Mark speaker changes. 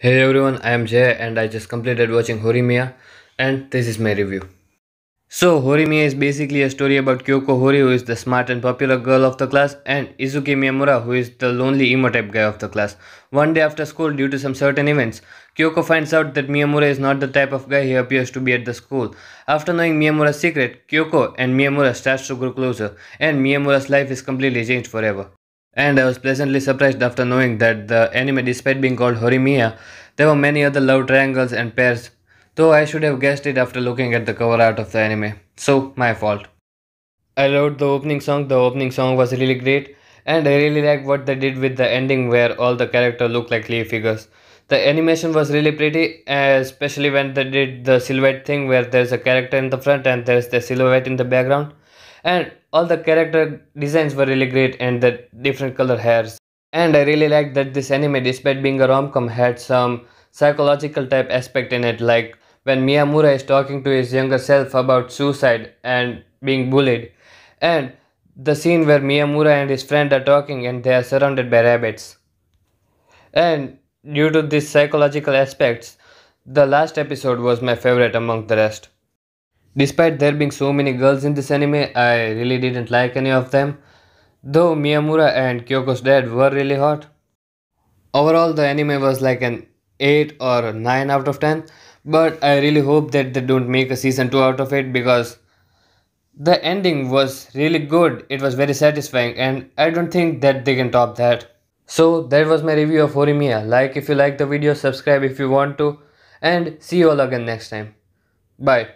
Speaker 1: Hey everyone, I am Jay and I just completed watching Horimiya and this is my review. So Horimiya is basically a story about Kyoko Hori who is the smart and popular girl of the class and Izuki Miyamura who is the lonely emo type guy of the class. One day after school due to some certain events, Kyoko finds out that Miyamura is not the type of guy he appears to be at the school. After knowing Miyamura's secret, Kyoko and Miyamura starts to grow closer and Miyamura's life is completely changed forever and I was pleasantly surprised after knowing that the anime, despite being called Horimiya, there were many other love triangles and pairs, though I should have guessed it after looking at the cover art of the anime. So, my fault. I loved the opening song, the opening song was really great, and I really liked what they did with the ending where all the characters look like Lee figures. The animation was really pretty, especially when they did the silhouette thing where there's a character in the front and there's the silhouette in the background and all the character designs were really great and the different color hairs and i really liked that this anime despite being a rom-com had some psychological type aspect in it like when miyamura is talking to his younger self about suicide and being bullied and the scene where miyamura and his friend are talking and they are surrounded by rabbits and due to these psychological aspects the last episode was my favorite among the rest Despite there being so many girls in this anime, I really didn't like any of them, though Miyamura and Kyoko's dad were really hot. Overall, the anime was like an 8 or 9 out of 10, but I really hope that they don't make a season 2 out of it because the ending was really good, it was very satisfying, and I don't think that they can top that. So, that was my review of Horimiya. Like if you like the video, subscribe if you want to, and see you all again next time. Bye.